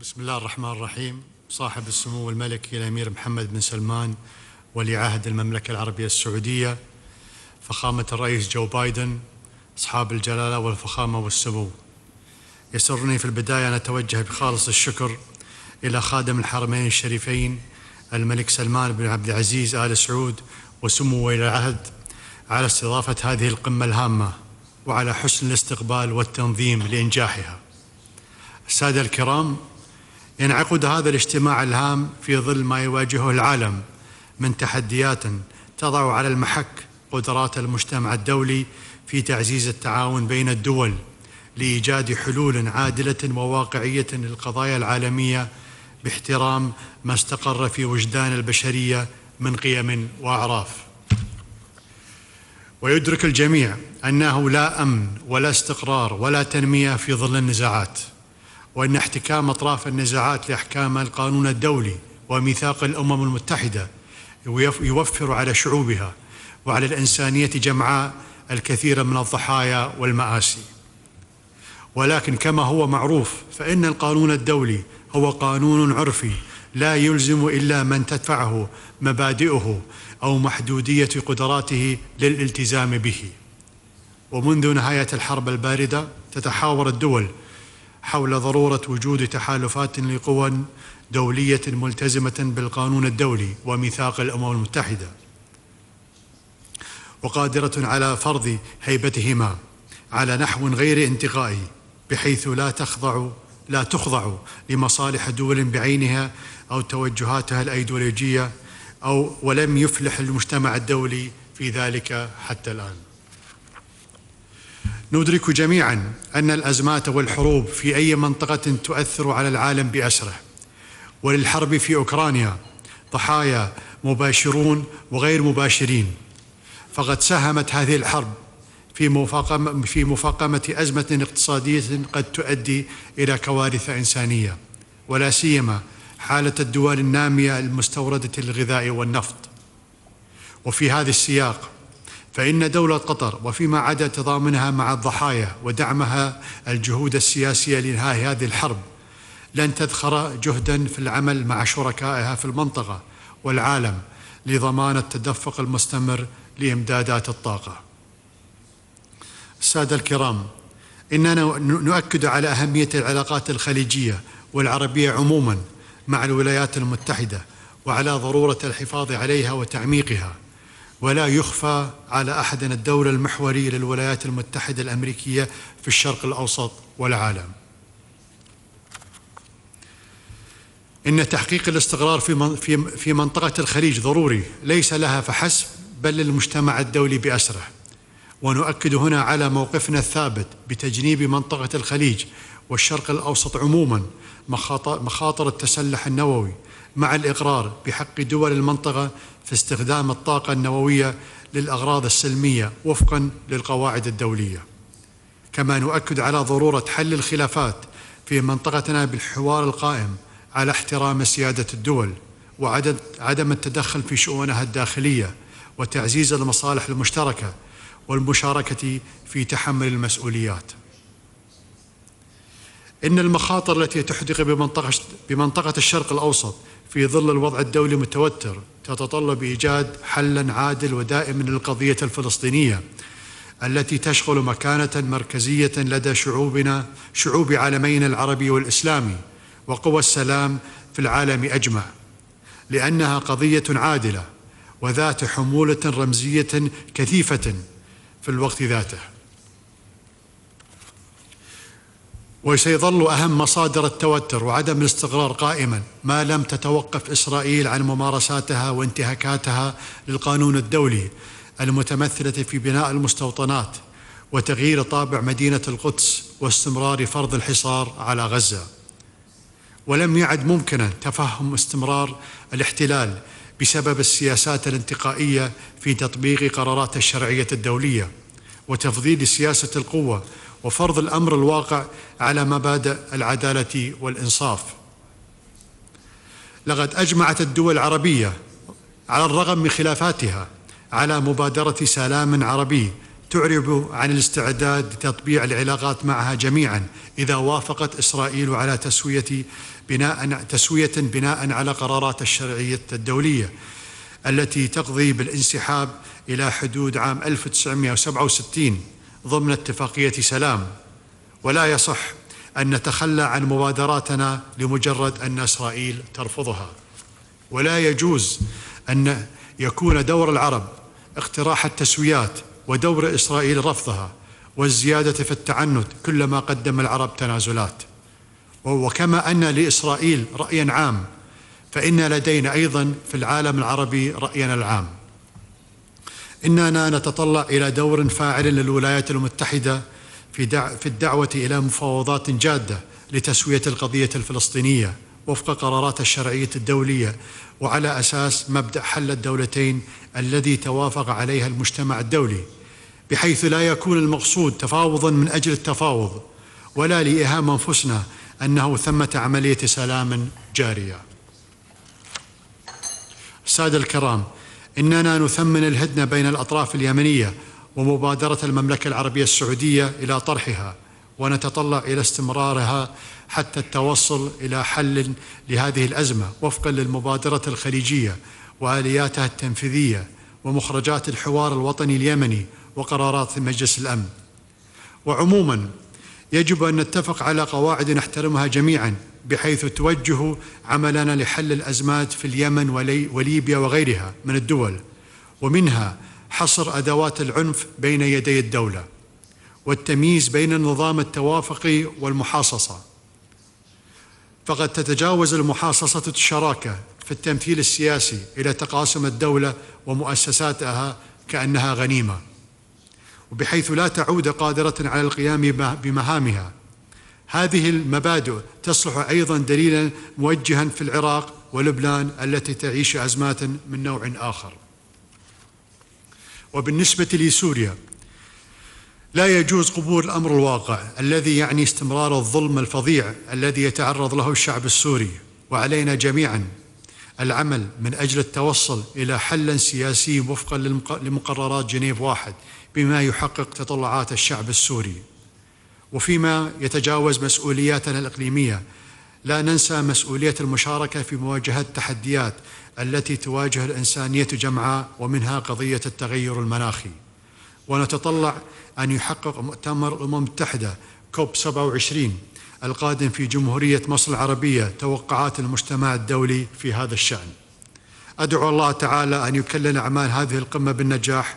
بسم الله الرحمن الرحيم صاحب السمو الملكي الأمير محمد بن سلمان ولي عهد المملكة العربية السعودية فخامة الرئيس جو بايدن أصحاب الجلالة والفخامة والسمو يسرني في البداية أن أتوجه بخالص الشكر إلى خادم الحرمين الشريفين الملك سلمان بن عبد العزيز آل سعود وسمو ولي العهد على استضافة هذه القمة الهامة وعلى حسن الاستقبال والتنظيم لإنجاحها السادة الكرام ينعقد هذا الاجتماع الهام في ظل ما يواجهه العالم من تحديات تضع على المحك قدرات المجتمع الدولي في تعزيز التعاون بين الدول لايجاد حلول عادله وواقعيه للقضايا العالميه باحترام ما استقر في وجدان البشريه من قيم واعراف. ويدرك الجميع انه لا امن ولا استقرار ولا تنميه في ظل النزاعات. وأن احتكام أطراف النزاعات لأحكام القانون الدولي وميثاق الأمم المتحدة يوفر على شعوبها وعلى الإنسانية جمعاء الكثير من الضحايا والمآسي ولكن كما هو معروف فإن القانون الدولي هو قانون عرفي لا يلزم إلا من تدفعه مبادئه أو محدودية قدراته للالتزام به ومنذ نهاية الحرب الباردة تتحاور الدول حول ضرورة وجود تحالفات لقوى دولية ملتزمة بالقانون الدولي وميثاق الأمم المتحدة وقادرة على فرض هيبتهما على نحو غير انتقائي بحيث لا تخضع لا تخضع لمصالح دول بعينها أو توجهاتها الأيديولوجية أو ولم يفلح المجتمع الدولي في ذلك حتى الآن ندرك جميعا أن الأزمات والحروب في أي منطقة تؤثر على العالم بأسره وللحرب في أوكرانيا ضحايا مباشرون وغير مباشرين فقد ساهمت هذه الحرب في مفاقمة, في مفاقمة أزمة اقتصادية قد تؤدي إلى كوارث إنسانية ولا سيما حالة الدول النامية المستوردة للغذاء والنفط وفي هذا السياق فإن دولة قطر وفيما عدا تضامنها مع الضحايا ودعمها الجهود السياسية لإنهاء هذه الحرب لن تذخر جهدا في العمل مع شركائها في المنطقة والعالم لضمان التدفق المستمر لإمدادات الطاقة السادة الكرام إننا نؤكد على أهمية العلاقات الخليجية والعربية عموما مع الولايات المتحدة وعلى ضرورة الحفاظ عليها وتعميقها ولا يخفى على أحد الدور المحوري للولايات المتحدة الأمريكية في الشرق الأوسط والعالم إن تحقيق الاستقرار في منطقة الخليج ضروري ليس لها فحسب بل للمجتمع الدولي بأسره ونؤكد هنا على موقفنا الثابت بتجنيب منطقة الخليج والشرق الأوسط عموما مخاطر التسلح النووي مع الإقرار بحق دول المنطقة في استخدام الطاقة النووية للأغراض السلمية وفقا للقواعد الدولية كما نؤكد على ضرورة حل الخلافات في منطقتنا بالحوار القائم على احترام سيادة الدول وعدم عدم التدخل في شؤونها الداخلية وتعزيز المصالح المشتركة والمشاركة في تحمل المسؤوليات إن المخاطر التي تحدق بمنطقة, بمنطقة الشرق الأوسط في ظل الوضع الدولي المتوتر تتطلب إيجاد حلا عادل ودائم للقضية الفلسطينية التي تشغل مكانة مركزية لدى شعوبنا شعوب عالمينا العربي والإسلامي وقوى السلام في العالم أجمع لأنها قضية عادلة وذات حمولة رمزية كثيفة في الوقت ذاته وسيظل أهم مصادر التوتر وعدم الاستقرار قائما ما لم تتوقف إسرائيل عن ممارساتها وانتهاكاتها للقانون الدولي المتمثلة في بناء المستوطنات وتغيير طابع مدينة القدس واستمرار فرض الحصار على غزة ولم يعد ممكنا تفهم استمرار الاحتلال بسبب السياسات الانتقائية في تطبيق قرارات الشرعية الدولية وتفضيل سياسة القوة وفرض الامر الواقع على مبادئ العداله والانصاف لقد اجمعت الدول العربيه على الرغم من خلافاتها على مبادره سلام عربي تعرب عن الاستعداد لتطبيع العلاقات معها جميعا اذا وافقت اسرائيل على تسويه بناء تسويه بناء على قرارات الشرعيه الدوليه التي تقضي بالانسحاب الى حدود عام 1967 ضمن اتفاقيه سلام ولا يصح ان نتخلى عن مبادراتنا لمجرد ان اسرائيل ترفضها ولا يجوز ان يكون دور العرب اقتراح التسويات ودور اسرائيل رفضها والزياده في التعنت كلما قدم العرب تنازلات وكما ان لاسرائيل رايا عام فان لدينا ايضا في العالم العربي راينا العام إننا نتطلع إلى دور فاعل للولايات المتحدة في, دع في الدعوة إلى مفاوضات جادة لتسوية القضية الفلسطينية وفق قرارات الشرعية الدولية وعلى أساس مبدأ حل الدولتين الذي توافق عليها المجتمع الدولي بحيث لا يكون المقصود تفاوضا من أجل التفاوض ولا لإيهام أنفسنا أنه ثمة عملية سلام جارية السادة الكرام إننا نثمن الهدنة بين الأطراف اليمنية ومبادرة المملكة العربية السعودية إلى طرحها ونتطلع إلى استمرارها حتى التوصل إلى حل لهذه الأزمة وفقا للمبادرة الخليجية وآلياتها التنفيذية ومخرجات الحوار الوطني اليمني وقرارات مجلس الأمن وعموماً يجب أن نتفق على قواعد نحترمها جميعا بحيث توجه عملنا لحل الأزمات في اليمن وليبيا وغيرها من الدول ومنها حصر أدوات العنف بين يدي الدولة والتمييز بين النظام التوافقي والمحاصصة فقد تتجاوز المحاصصة الشراكة في التمثيل السياسي إلى تقاسم الدولة ومؤسساتها كأنها غنيمة وبحيث لا تعود قادرة على القيام بمهامها هذه المبادئ تصلح أيضا دليلا موجها في العراق ولبنان التي تعيش أزمات من نوع آخر وبالنسبة لسوريا لا يجوز قبول الأمر الواقع الذي يعني استمرار الظلم الفظيع الذي يتعرض له الشعب السوري وعلينا جميعا العمل من أجل التوصل إلى حل سياسي وفقا لمقررات جنيف واحد بما يحقق تطلعات الشعب السوري وفيما يتجاوز مسؤولياتنا الاقليميه لا ننسى مسؤوليه المشاركه في مواجهه التحديات التي تواجه الانسانيه جمعاء ومنها قضيه التغير المناخي ونتطلع ان يحقق مؤتمر الامم المتحده كوب 27 القادم في جمهوريه مصر العربيه توقعات المجتمع الدولي في هذا الشان. ادعو الله تعالى ان يكلل اعمال هذه القمه بالنجاح